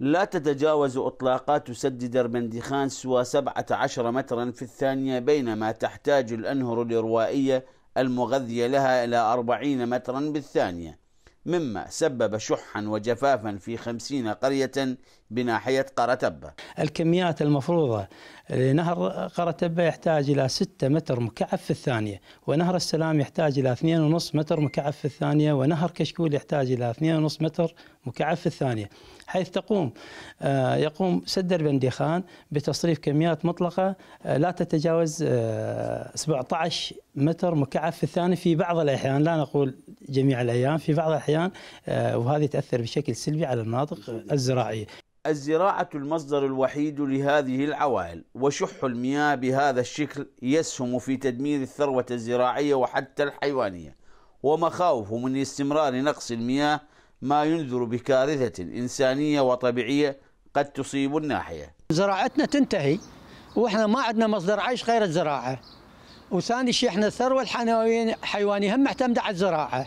لا تتجاوز إطلاقات سد دربندخان سوى 17 مترا في الثانية بينما تحتاج الأنهر الإروائية المغذية لها إلى 40 مترا بالثانية مما سبب شحا وجفافا في خمسين قرية بناحية قرتبة الكميات المفروضة لنهر قرتبة يحتاج إلى 6 متر مكعب في الثانية ونهر السلام يحتاج إلى 2.5 متر مكعب في الثانية ونهر كشكول يحتاج إلى 2.5 متر مكعب في الثانية حيث تقوم آه، يقوم سد البنديخان بتصريف كميات مطلقة آه، لا تتجاوز 17 آه، متر مكعب في الثانية في بعض الأحيان لا نقول جميع الايام في بعض الاحيان آه، وهذه تاثر بشكل سلبي على المناطق الزراعيه. الزراعه المصدر الوحيد لهذه العوائل وشح المياه بهذا الشكل يسهم في تدمير الثروه الزراعيه وحتى الحيوانيه ومخاوف من استمرار نقص المياه ما ينذر بكارثه انسانيه وطبيعيه قد تصيب الناحيه. زراعتنا تنتهي واحنا ما عندنا مصدر عيش غير الزراعه. وثاني شيء احنا الثروه الحيوانيه هم معتمده على الزراعه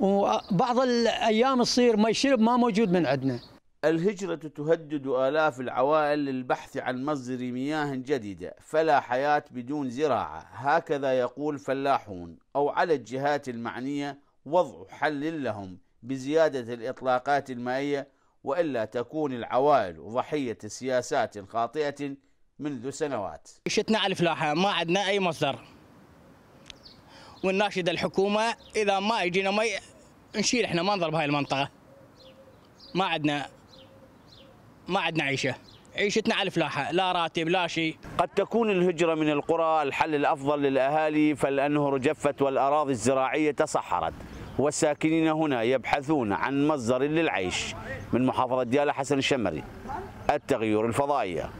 وبعض الايام تصير ما يشرب ما موجود من عندنا الهجرة تهدد آلاف العوائل للبحث عن مصدر مياه جديدة فلا حياة بدون زراعة هكذا يقول فلاحون أو على الجهات المعنية وضع حل لهم بزيادة الإطلاقات المائية وإلا تكون العوائل ضحية سياسات خاطئة منذ سنوات شتنا على الفلاحة ما عندنا أي مصدر والناشد الحكومة إذا ما يجينا مي نشيل إحنا ما نضرب هاي المنطقة ما عندنا ما عندنا عيشة عيشتنا على الفلاحة لا راتب لا شيء قد تكون الهجرة من القرى الحل الأفضل للأهالي فالأنهر جفت والأراضي الزراعية تصحرت والساكنين هنا يبحثون عن مصدر للعيش من محافظة ديالى حسن الشمري التغير الفضائية